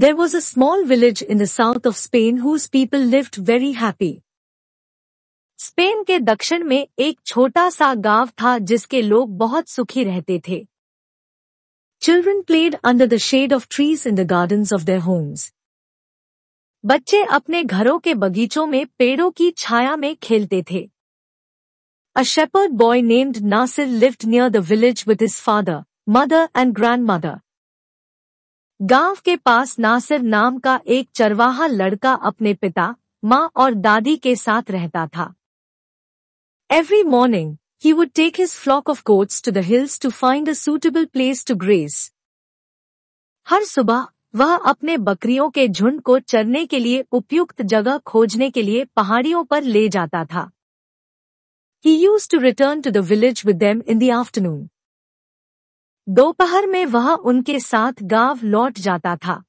There was a small village in the south of Spain whose people lived very happy. Spain के दक्षिण में एक छोटा सा गांव था जिसके लोग बहुत सुखी रहते थे children played under the shade of trees in the gardens of their homes बच्चे अपने घरों के बगीचों में पेड़ों की छाया में खेलते थे A shepherd boy named Nasir lived near the village with his father, mother and grandmother. गांव के पास नासिर नाम का एक चरवाहा लड़का अपने पिता माँ और दादी के साथ रहता था every morning he would take his flock of goats to the hills to find a suitable place to graze हर सुबह वह अपने बकरियों के झुंड को चरने के लिए उपयुक्त जगह खोजने के लिए पहाड़ियों पर ले जाता था he used to return to the village with them in the afternoon दोपहर में वह उनके साथ गांव लौट जाता था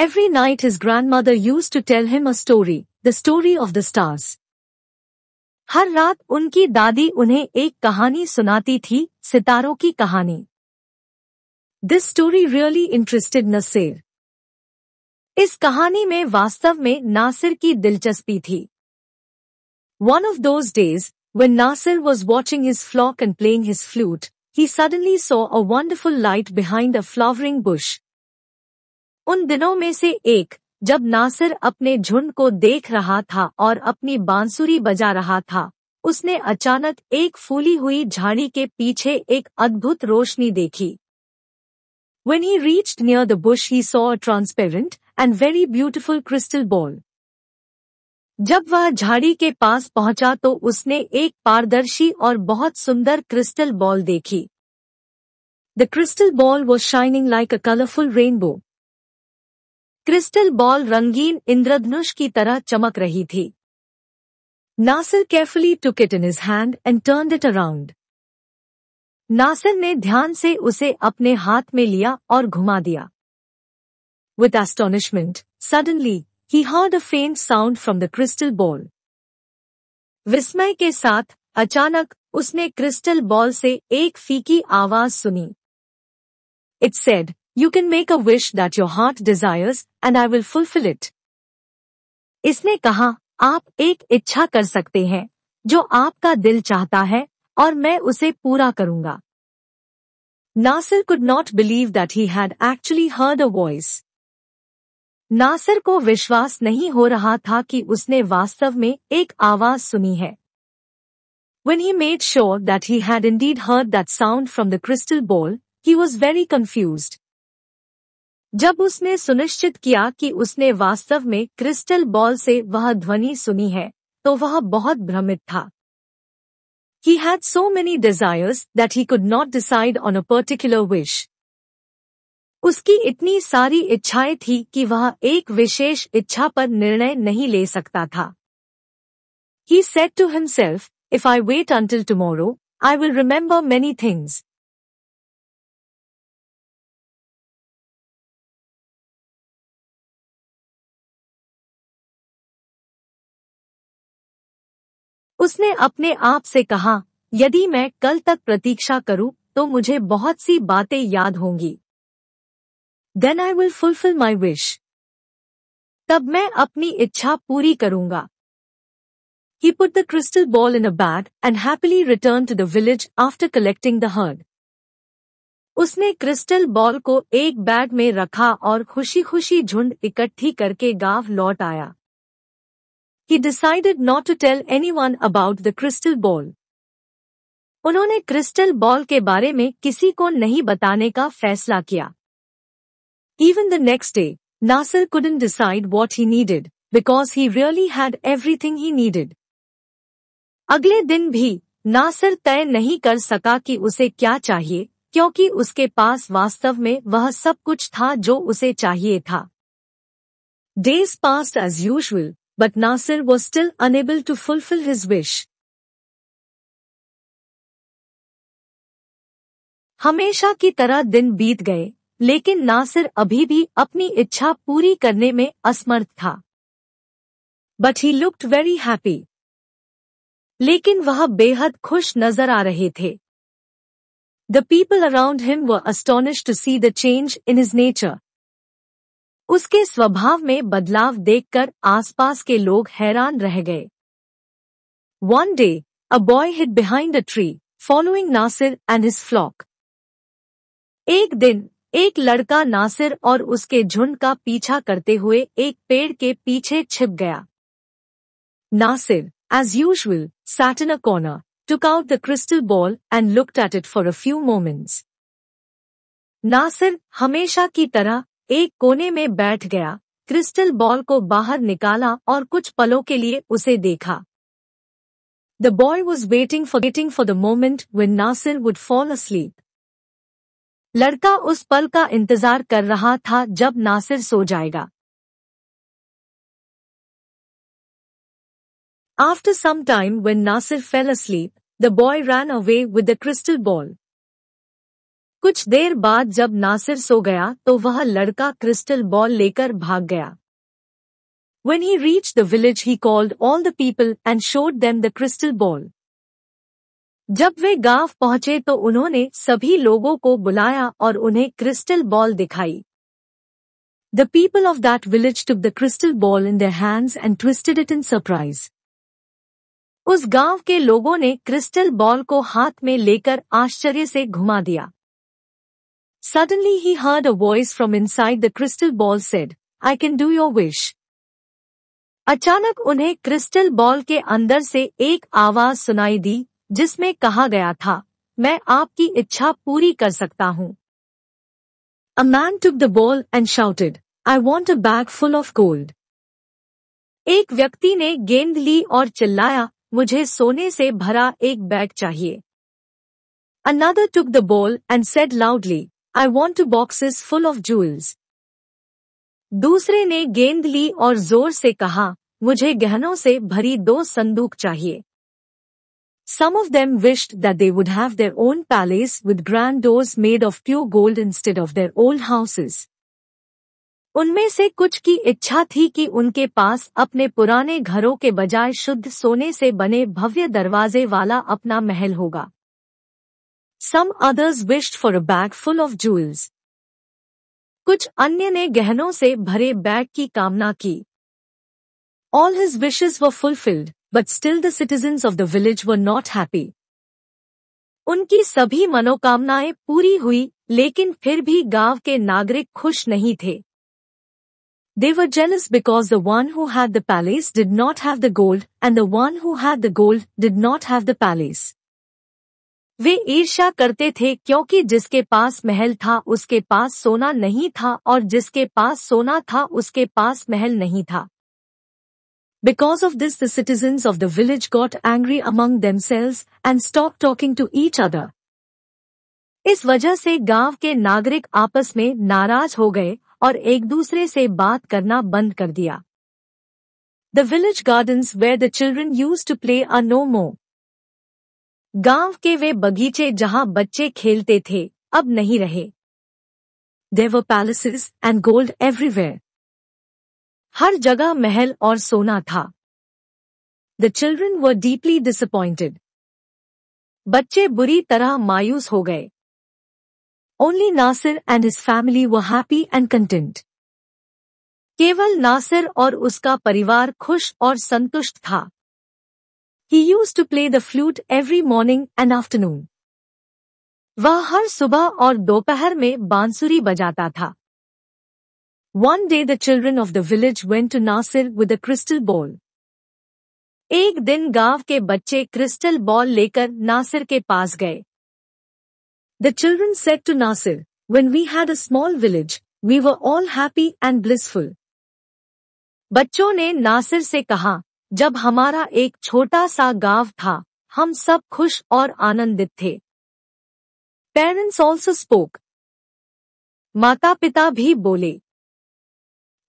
Every night his grandmother used to tell him a story, the story of the stars. हर रात उनकी दादी उन्हें एक कहानी सुनाती थी सितारों की कहानी this story really interested Nasir इस कहानी में वास्तव में नासिर की दिलचस्पी थी one of those days when Nasir was watching his flock and playing his flute, he suddenly saw a wonderful light behind a flowering bush. उन दिनों में से एक जब नासिर अपने झुंड को देख रहा था और अपनी बांसुरी बजा रहा था उसने अचानक एक फूली हुई झाड़ी के पीछे एक अद्भुत रोशनी देखी When he reached near the bush he saw a transparent and very beautiful crystal ball. जब वह झाड़ी के पास पहुंचा तो उसने एक पारदर्शी और बहुत सुंदर क्रिस्टल बॉल देखी the crystal ball was shining like a colourful rainbow crystal ball रंगीन इंद्रधनुष की तरह चमक रही थी Nasir carefully took it in his hand and turn it around Nasir ने ध्यान से उसे अपने हाथ में लिया और घुमा दिया with astonishment suddenly He heard a faint sound from the crystal ball. विस्मय के साथ अचानक उसने क्रिस्टल बॉल से एक फीकी आवाज सुनी it said you can make a wish that your heart desires and I will fulfil it इसने कहा आप एक इच्छा कर सकते हैं जो आपका दिल चाहता है और मैं उसे पूरा करूंगा Nasir could not believe that he had actually heard a voice Nasir को विश्वास नहीं हो रहा था कि उसने वास्तव में एक आवाज सुनी है when he made sure that he had indeed heard that sound from the crystal ball he was very confused जब उसने सुनिश्चित किया कि उसने वास्तव में क्रिस्टल बॉल से वह ध्वनि सुनी है तो वह बहुत भ्रमित था he had so many desires that he could not decide on a particular wish उसकी इतनी सारी इच्छाएं थी कि वह एक विशेष इच्छा पर निर्णय नहीं ले सकता था he said to himself if I wait until tomorrow I will remember many things उसने अपने आप से कहा यदि मैं कल तक प्रतीक्षा करूं तो मुझे बहुत सी बातें याद होंगी then I will fulfil my wish तब मैं अपनी इच्छा पूरी करूंगा he put the crystal ball in a bag and happily returned to the village after collecting the herd उसने क्रिस्टल बॉल को एक बैग में रखा और खुशी खुशी झुंड इकट्ठी करके गांव लौट आया he decided not to tell anyone about the crystal ball उन्होंने क्रिस्टल बॉल के बारे में किसी को नहीं बताने का फैसला किया Even the next day, Nasir couldn't decide what he needed because he really had everything he needed. अगले दिन भी नासिर तय नहीं कर सका कि उसे क्या चाहिए क्योंकि उसके पास वास्तव में वह सब कुछ था जो उसे चाहिए था days pass as usual but Nasir was still unable to fulfil his wish हमेशा की तरह दिन बीत गए लेकिन नासिर अभी भी अपनी इच्छा पूरी करने में असमर्थ था but he looked very happy लेकिन वह बेहद खुश नजर आ रहे थे the people around him were astonished to see the change in his nature उसके स्वभाव में बदलाव देखकर आसपास के लोग हैरान रह गए one day a boy hid behind a tree following Nasir and his flock एक दिन एक लड़का नासिर और उसके झुंड का पीछा करते हुए एक पेड़ के पीछे छिप गया Nasir as usual sat in a corner took out the crystal ball and looked at it for a few moments Nasir हमेशा की तरह एक कोने में बैठ गया क्रिस्टल बॉल को बाहर निकाला और कुछ पलों के लिए उसे देखा the boy was waiting for getting for the moment when Nasir would fall asleep लड़का उस पल का इंतजार कर रहा था जब नासिर सो जाएगा after some time when Nasir fell asleep the boy ran away with the crystal ball कुछ देर बाद जब नासिर सो गया तो वह लड़का क्रिस्टल बॉल लेकर भाग गया when he reached the village he called all the people and showed them the crystal ball जब वे गांव पहुंचे तो उन्होंने सभी लोगों को बुलाया और उन्हें क्रिस्टल बॉल दिखाई the people of that village took the crystal ball in the hands and twisted it in surprise उस गांव के लोगों ने क्रिस्टल बॉल को हाथ में लेकर आश्चर्य से घुमा दिया suddenly he heard a voice from inside the crystal ball said I can do your wish अचानक उन्हें क्रिस्टल बॉल के अंदर से एक आवाज सुनाई दी जिसमें कहा गया था मैं आपकी इच्छा पूरी कर सकता हूँ a man took the ball and shouted I want a bag full of gold एक व्यक्ति ने गेंद ली और चिल्लाया मुझे सोने से भरा एक बैग चाहिए another took the ball and said loudly I want two boxes full of jewels. दूसरे ने गेंद ली और जोर से कहा मुझे गहनों से भरी दो संदूक चाहिए Some of them wished that they would have their own palace with grand doors made of pure gold instead of their old houses. उनमें से कुछ की इच्छा थी कि उनके पास अपने पुराने घरों के बजाय शुद्ध सोने से बने भव्य दरवाजे वाला अपना महल होगा Some others wished for a bag full of jewels. कुछ अन्य ने गहनों से भरे बैग की कामना की All his wishes were fulfilled. But still the citizens of the village were not happy उनकी सभी मनोकामनाएं पूरी हुई लेकिन फिर भी गांव के नागरिक खुश नहीं थे they were jealous because the one who had the palace did not have the gold and the one who had the gold did not have the palace वे ईर्ष्या करते थे क्योंकि जिसके पास महल था उसके पास सोना नहीं था और जिसके पास सोना था उसके पास महल नहीं था Because of this the citizens of the village got angry among themselves and stopped talking to each other. इस वजह से गांव के नागरिक आपस में नाराज हो गए और एक दूसरे से बात करना बंद कर दिया the village gardens where the children used to play are no more गांव के वे बगीचे जहां बच्चे खेलते थे अब नहीं रहे there were palaces and gold everywhere हर जगह महल और सोना था the children were deeply disappointed बच्चे बुरी तरह मायूस हो गए only Nasir and his family were happy and content केवल नासिर और उसका परिवार खुश और संतुष्ट था he used to play the flute every morning and afternoon वह हर सुबह और दोपहर में बांसुरी बजाता था One day the children of the village went to Nasir with a crystal ball. एक दिन गांव के बच्चे क्रिस्टल बॉल लेकर नासिर के पास गए The children said to Nasir, when we had a small village, we were all happy and blissful. बच्चों ने नासिर से कहा जब हमारा एक छोटा सा गांव था हम सब खुश और आनंदित थे पेरेंट्स ऑल्सो स्पोक माता पिता भी बोले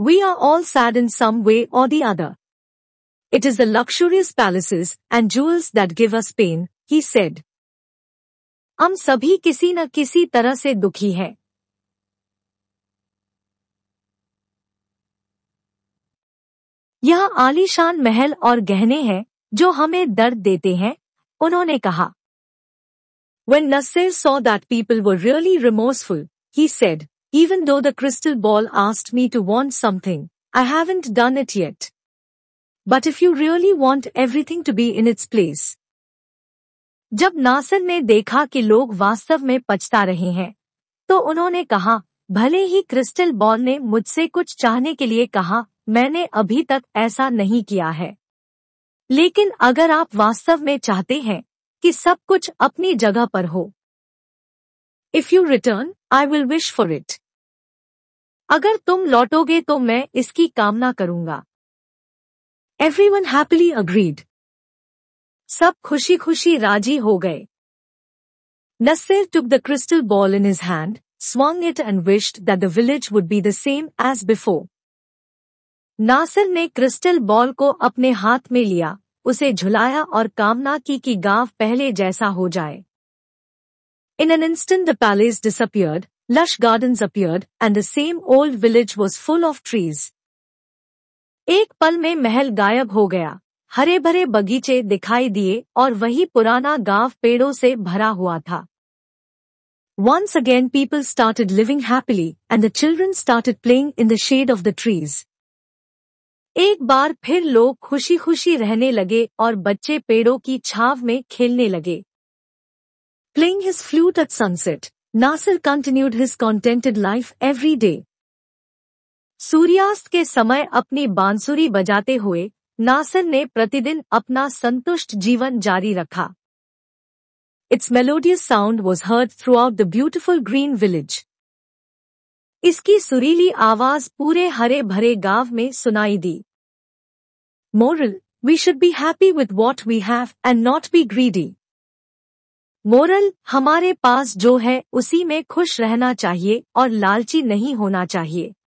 we are all sad in some way or the other. It is the luxurious palaces and jewels that give us pain, he said. हम सभी किसी न किसी तरह से दुखी हैं. यह आलीशान महल और गहने हैं जो हमें दर्द देते हैं उन्होंने कहा When Nasser saw that people were really remorseful, he said, Even though the crystal ball asked me to want something, I haven't done it yet. But if you really want everything to be in its place. जब नासन ने देखा कि लोग वास्तव में पछता रहे हैं तो उन्होंने कहा भले ही क्रिस्टल बॉल ने मुझसे कुछ चाहने के लिए कहा मैंने अभी तक ऐसा नहीं किया है लेकिन अगर आप वास्तव में चाहते हैं कि सब कुछ अपनी जगह पर हो if you return I will wish for it अगर तुम लौटोगे तो मैं इसकी कामना करूंगा एवरी वन हैप्पीली अग्रीड सब खुशी खुशी राजी हो गए Nasser took the crystal ball in his hand swung it and wished that the village would be the same as before Nasir ने क्रिस्टल बॉल को अपने हाथ में लिया उसे झुलाया और कामना की कि गांव पहले जैसा हो जाए In an instant the palace disappeared, lush gardens appeared, and the same old village was full of trees. एक पल में महल गायब हो गया हरे भरे बगीचे दिखाई दिए और वही पुराना गांव पेड़ों से भरा Once again people started living happily and the children started playing in the shade of the trees. एक बार फिर लोग खुशी खुशी रहने लगे और बच्चे पेड़ों की छाव में खेलने लगे Playing his flute at sunset, Nasir continued his contented life every day सूर्यास्त के समय अपनी बांसुरी बजाते हुए नासिर ने प्रतिदिन अपना संतुष्ट जीवन जारी रखा its melodious sound was heard throughout the beautiful green village इसकी सुरीली आवाज पूरे हरे भरे गांव में सुनाई दी moral we should be happy with what we have and not be greedy moral हमारे पास जो है उसी में खुश रहना चाहिए और लालची नहीं होना चाहिए